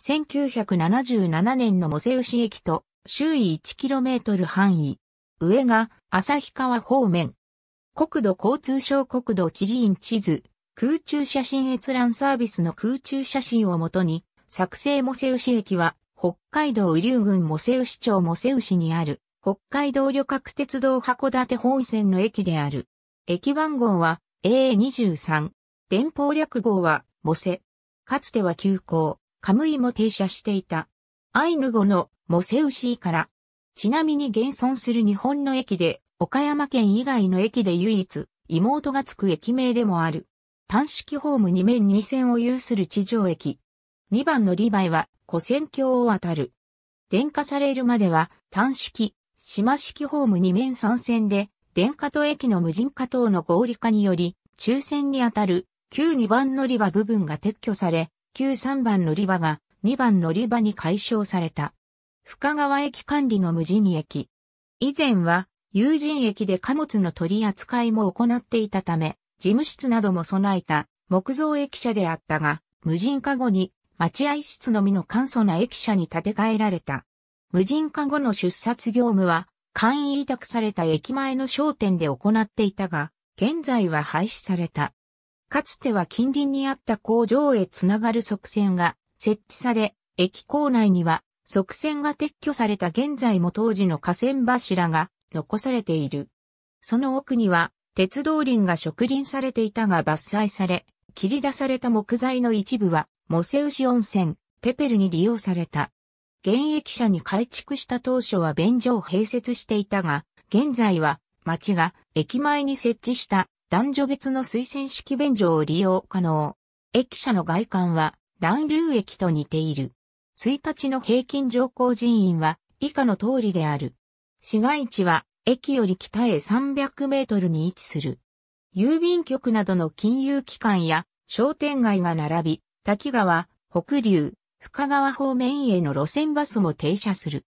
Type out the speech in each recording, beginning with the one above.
1977年のモセウシ駅と周囲 1km 範囲。上が旭川方面。国土交通省国土地理院地図、空中写真閲覧サービスの空中写真をもとに、作成モセウシ駅は北海道雨竜郡モセウシ町モセウシにある北海道旅客鉄道函館本線の駅である。駅番号は A23。電報略号はモセ。かつては急行。カムイも停車していた。アイヌ語のモセウシーから。ちなみに現存する日本の駅で、岡山県以外の駅で唯一、妹がつく駅名でもある。単式ホーム2面2線を有する地上駅。2番のリバイは、古戦橋を渡る。電化されるまでは、単式、島式ホーム2面3線で、電化と駅の無人化等の合理化により、抽選にあたる、旧2番乗り場部分が撤去され、旧3番乗り場が2番乗り場に解消された。深川駅管理の無人駅。以前は、有人駅で貨物の取り扱いも行っていたため、事務室なども備えた木造駅舎であったが、無人化後に待合室のみの簡素な駅舎に建て替えられた。無人化後の出札業務は、簡易委託された駅前の商店で行っていたが、現在は廃止された。かつては近隣にあった工場へつながる側線が設置され、駅構内には側線が撤去された現在も当時の河川柱が残されている。その奥には鉄道林が植林されていたが伐採され、切り出された木材の一部は、モセウシ温泉、ペペルに利用された。現役者に改築した当初は便所を併設していたが、現在は町が駅前に設置した男女別の推薦式便所を利用可能。駅舎の外観は、乱流駅と似ている。1日の平均乗降人員は、以下の通りである。市街地は、駅より北へ300メートルに位置する。郵便局などの金融機関や商店街が並び、滝川、北流、深川方面への路線バスも停車する。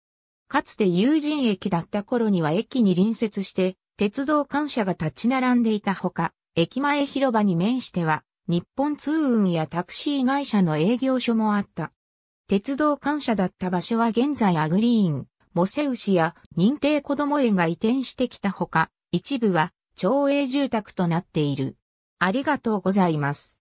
かつて友人駅だった頃には駅に隣接して鉄道感謝が立ち並んでいたほか、駅前広場に面しては、日本通運やタクシー会社の営業所もあった。鉄道感謝だった場所は現在アグリーン、モセウシや認定子ども園が移転してきたほか、一部は町営住宅となっている。ありがとうございます。